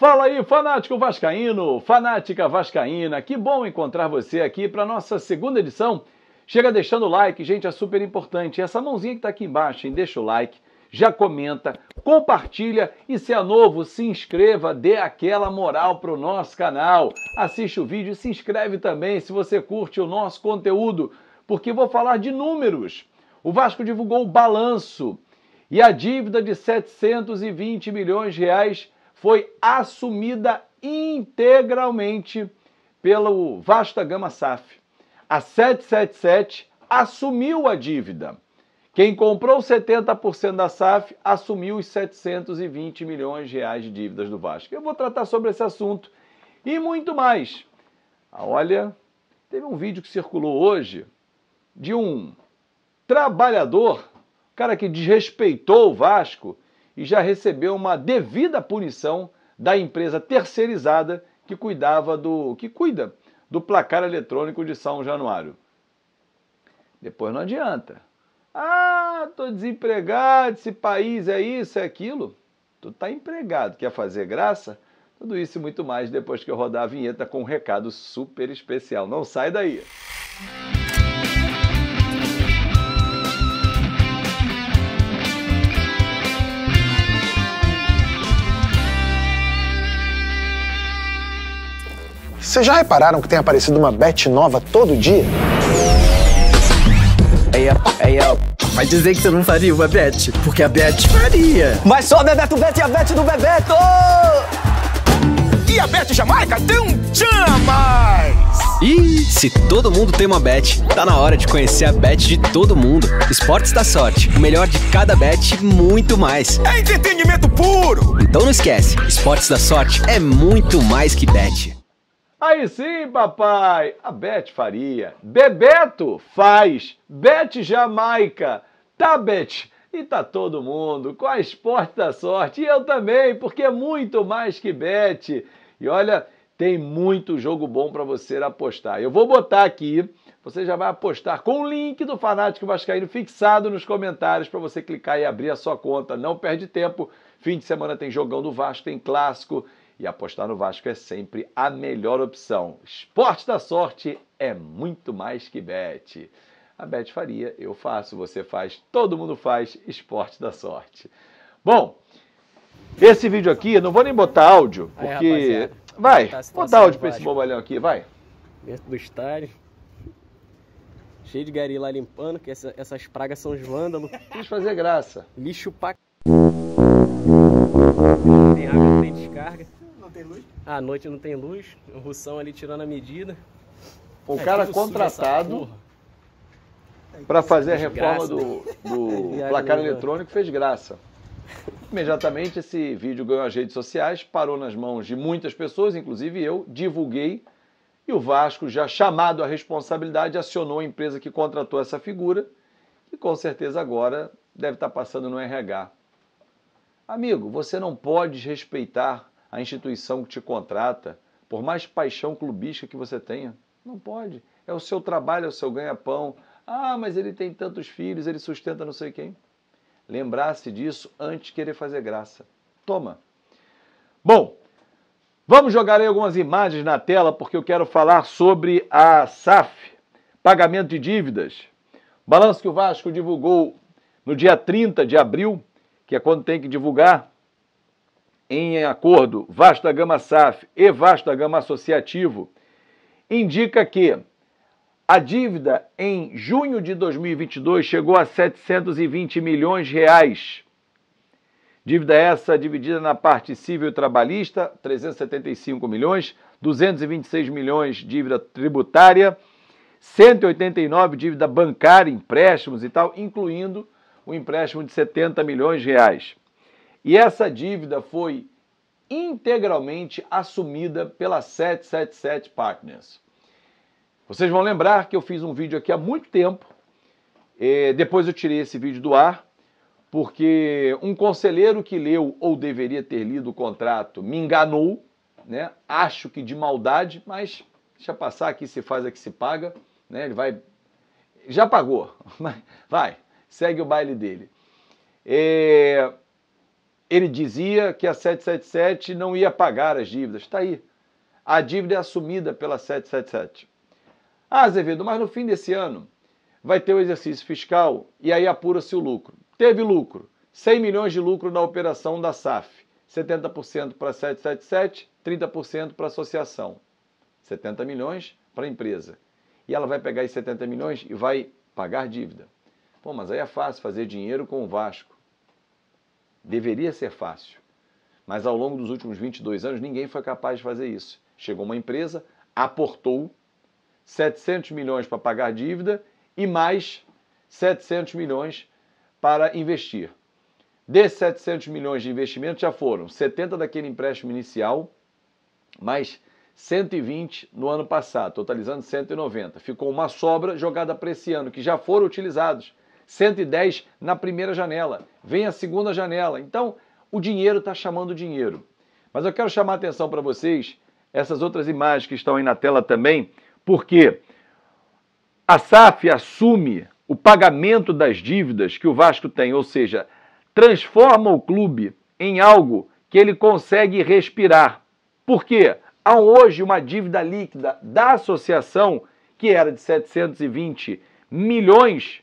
Fala aí, fanático vascaíno, fanática vascaína. Que bom encontrar você aqui para nossa segunda edição. Chega deixando o like, gente, é super importante. Essa mãozinha que está aqui embaixo, hein? deixa o like, já comenta, compartilha e se é novo, se inscreva, dê aquela moral pro nosso canal. Assiste o vídeo e se inscreve também se você curte o nosso conteúdo, porque vou falar de números. O Vasco divulgou o balanço e a dívida de 720 milhões de reais foi assumida integralmente pelo Vasta Gama SAF. A 777 assumiu a dívida. Quem comprou 70% da SAF assumiu os 720 milhões de reais de dívidas do Vasco. Eu vou tratar sobre esse assunto e muito mais. Ah, olha, teve um vídeo que circulou hoje de um trabalhador, cara que desrespeitou o Vasco e já recebeu uma devida punição da empresa terceirizada que cuidava do que cuida do placar eletrônico de São Januário. Depois não adianta. Ah, tô desempregado, esse país é isso, é aquilo. Tu tá empregado, quer fazer graça? Tudo isso e muito mais depois que eu rodar a vinheta com um recado super especial. Não sai daí. Música Vocês já repararam que tem aparecido uma bet nova todo dia? Aí, aí, Vai dizer que você não faria uma bet, porque a bet faria. Mas só Bebeto Bet e a bet do Bebeto! E a bet Jamaica tem um chama. E se todo mundo tem uma bet, tá na hora de conhecer a bet de todo mundo. Esportes da sorte, o melhor de cada bet e muito mais. É entretenimento puro! Então não esquece, Esportes da Sorte é muito mais que bet. Aí sim, papai! A Bete faria. Bebeto faz. Bete Jamaica. Tá, E tá todo mundo com a esporte da sorte. E eu também, porque é muito mais que bet. E olha, tem muito jogo bom para você apostar. Eu vou botar aqui, você já vai apostar com o link do Fanático Vascaíno fixado nos comentários para você clicar e abrir a sua conta. Não perde tempo. Fim de semana tem jogão do Vasco, tem clássico, e apostar no Vasco é sempre a melhor opção. Esporte da sorte é muito mais que bet. A Bet faria, eu faço, você faz, todo mundo faz esporte da sorte. Bom, esse vídeo aqui, não vou nem botar áudio, porque. Aí, vai, tá botar áudio pra esse bobalhão aqui, vai. Dentro do estádio. Cheio de gari lá limpando, que essa, essas pragas são os vândalos. Quis fazer graça. Lixo pra. Tem água, tem descarga tem luz? À noite não tem luz, o Russão ali tirando a medida. O é, cara contratado para fazer a reforma do, do placar eletrônico fez graça. Imediatamente esse vídeo ganhou as redes sociais, parou nas mãos de muitas pessoas, inclusive eu, divulguei e o Vasco, já chamado à responsabilidade, acionou a empresa que contratou essa figura, que com certeza agora deve estar passando no RH. Amigo, você não pode respeitar a instituição que te contrata, por mais paixão clubística que você tenha. Não pode. É o seu trabalho, é o seu ganha-pão. Ah, mas ele tem tantos filhos, ele sustenta não sei quem. Lembrar-se disso antes de querer fazer graça. Toma. Bom, vamos jogar aí algumas imagens na tela porque eu quero falar sobre a SAF, pagamento de dívidas. Balanço que o Vasco divulgou no dia 30 de abril, que é quando tem que divulgar, em acordo vasta gama SAF e vasta gama associativo, indica que a dívida em junho de 2022 chegou a 720 milhões de reais. Dívida essa dividida na parte civil e trabalhista, 375 milhões, 226 milhões dívida tributária, 189 dívida bancária, empréstimos e tal, incluindo o empréstimo de 70 milhões de reais. E essa dívida foi integralmente assumida pela 777 Partners. Vocês vão lembrar que eu fiz um vídeo aqui há muito tempo. É, depois eu tirei esse vídeo do ar, porque um conselheiro que leu ou deveria ter lido o contrato me enganou, né? Acho que de maldade, mas deixa passar aqui se faz aqui é se paga, né? Ele vai já pagou, vai, segue o baile dele. É, ele dizia que a 777 não ia pagar as dívidas. Está aí. A dívida é assumida pela 777. Ah, Azevedo, mas no fim desse ano vai ter o exercício fiscal e aí apura-se o lucro. Teve lucro. 100 milhões de lucro na operação da SAF. 70% para a 777, 30% para a associação. 70 milhões para a empresa. E ela vai pegar esses 70 milhões e vai pagar dívida. Pô, mas aí é fácil fazer dinheiro com o Vasco. Deveria ser fácil. Mas ao longo dos últimos 22 anos, ninguém foi capaz de fazer isso. Chegou uma empresa, aportou 700 milhões para pagar dívida e mais 700 milhões para investir. Desses 700 milhões de investimento já foram 70 daquele empréstimo inicial, mais 120 no ano passado, totalizando 190. Ficou uma sobra jogada para esse ano, que já foram utilizados. 110 na primeira janela, vem a segunda janela. Então, o dinheiro está chamando dinheiro. Mas eu quero chamar a atenção para vocês essas outras imagens que estão aí na tela também, porque a SAF assume o pagamento das dívidas que o Vasco tem, ou seja, transforma o clube em algo que ele consegue respirar. Por quê? Há hoje uma dívida líquida da associação que era de 720 milhões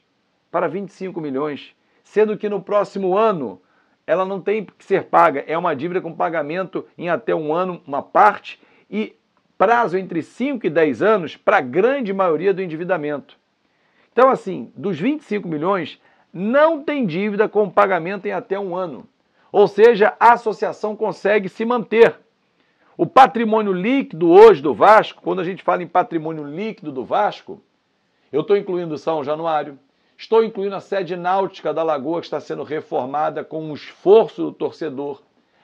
para 25 milhões, sendo que no próximo ano ela não tem que ser paga, é uma dívida com pagamento em até um ano, uma parte, e prazo entre 5 e 10 anos para a grande maioria do endividamento. Então, assim, dos 25 milhões, não tem dívida com pagamento em até um ano. Ou seja, a associação consegue se manter. O patrimônio líquido hoje do Vasco, quando a gente fala em patrimônio líquido do Vasco, eu estou incluindo São Januário, Estou incluindo a sede náutica da Lagoa, que está sendo reformada com um esforço do torcedor.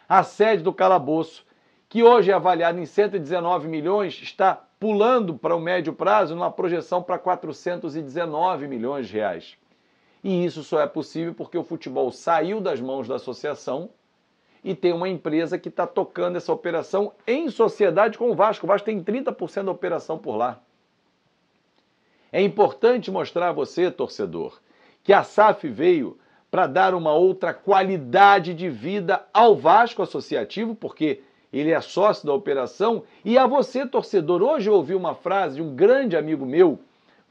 A sede do Calabouço, que hoje é avaliada em 119 milhões, está pulando para o médio prazo numa projeção para 419 milhões de reais. E isso só é possível porque o futebol saiu das mãos da associação e tem uma empresa que está tocando essa operação em sociedade com o Vasco. O Vasco tem 30% da operação por lá. É importante mostrar a você, torcedor, que a SAF veio para dar uma outra qualidade de vida ao Vasco Associativo, porque ele é sócio da operação, e a você, torcedor. Hoje eu ouvi uma frase de um grande amigo meu,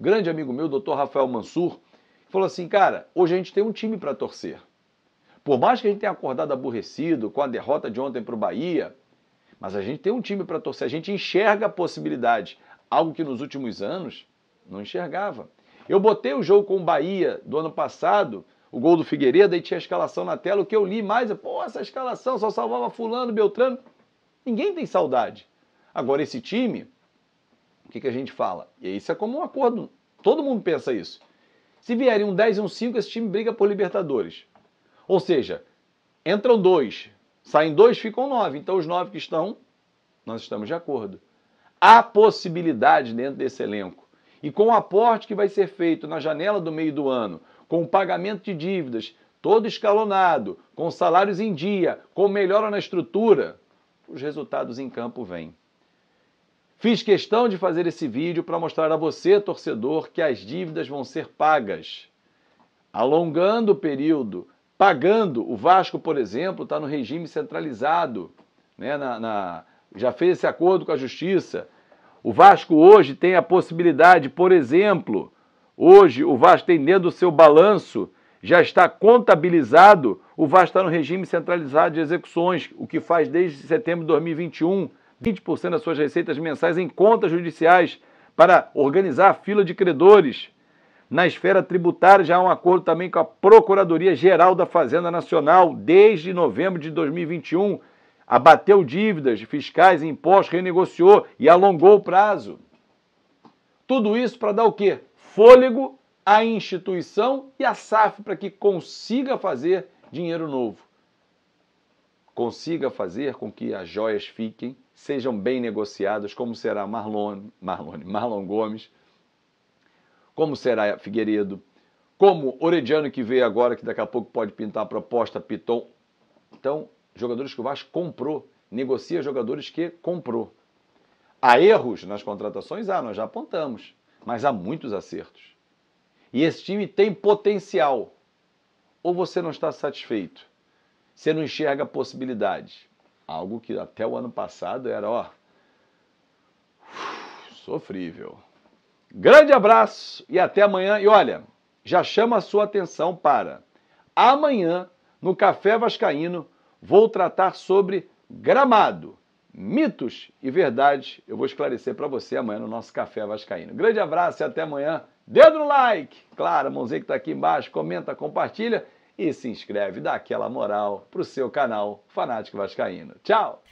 um grande amigo meu, doutor Rafael Mansur, que falou assim: cara, hoje a gente tem um time para torcer. Por mais que a gente tenha acordado aborrecido com a derrota de ontem para o Bahia, mas a gente tem um time para torcer, a gente enxerga a possibilidade, algo que nos últimos anos não enxergava. Eu botei o jogo com o Bahia do ano passado, o gol do Figueiredo, aí tinha a escalação na tela. O que eu li mais é, pô, essa escalação só salvava Fulano, Beltrano. Ninguém tem saudade. Agora, esse time, o que, que a gente fala? E isso é como um acordo. Todo mundo pensa isso. Se vierem um 10 e um 5, esse time briga por Libertadores. Ou seja, entram dois, saem dois, ficam nove. Então, os nove que estão, nós estamos de acordo. Há possibilidade dentro desse elenco e com o aporte que vai ser feito na janela do meio do ano, com o pagamento de dívidas todo escalonado, com salários em dia, com melhora na estrutura, os resultados em campo vêm. Fiz questão de fazer esse vídeo para mostrar a você, torcedor, que as dívidas vão ser pagas. Alongando o período, pagando. O Vasco, por exemplo, está no regime centralizado, né, na, na, já fez esse acordo com a Justiça. O Vasco hoje tem a possibilidade, por exemplo, hoje o Vasco tem dentro do seu balanço, já está contabilizado, o Vasco está no regime centralizado de execuções, o que faz desde setembro de 2021 20% das suas receitas mensais em contas judiciais para organizar a fila de credores. Na esfera tributária, já há um acordo também com a Procuradoria Geral da Fazenda Nacional desde novembro de 2021 abateu dívidas de fiscais e impostos, renegociou e alongou o prazo. Tudo isso para dar o quê? Fôlego à instituição e à SAF para que consiga fazer dinheiro novo. Consiga fazer com que as joias fiquem, sejam bem negociadas, como será Marlon, Marlon, Marlon Gomes, como será Figueiredo, como Orediano que veio agora, que daqui a pouco pode pintar a proposta Piton. Então, jogadores que o Vasco comprou, negocia jogadores que comprou. Há erros nas contratações? Ah, nós já apontamos, mas há muitos acertos. E esse time tem potencial. Ou você não está satisfeito? Você não enxerga possibilidade. Algo que até o ano passado era, ó, sofrível. Grande abraço e até amanhã. E olha, já chama a sua atenção para amanhã no Café Vascaíno vou tratar sobre gramado, mitos e verdades. Eu vou esclarecer para você amanhã no nosso Café Vascaíno. Grande abraço e até amanhã. Dedo no like! Claro, mãozinha que está aqui embaixo, comenta, compartilha e se inscreve, dá aquela moral pro seu canal Fanático Vascaíno. Tchau!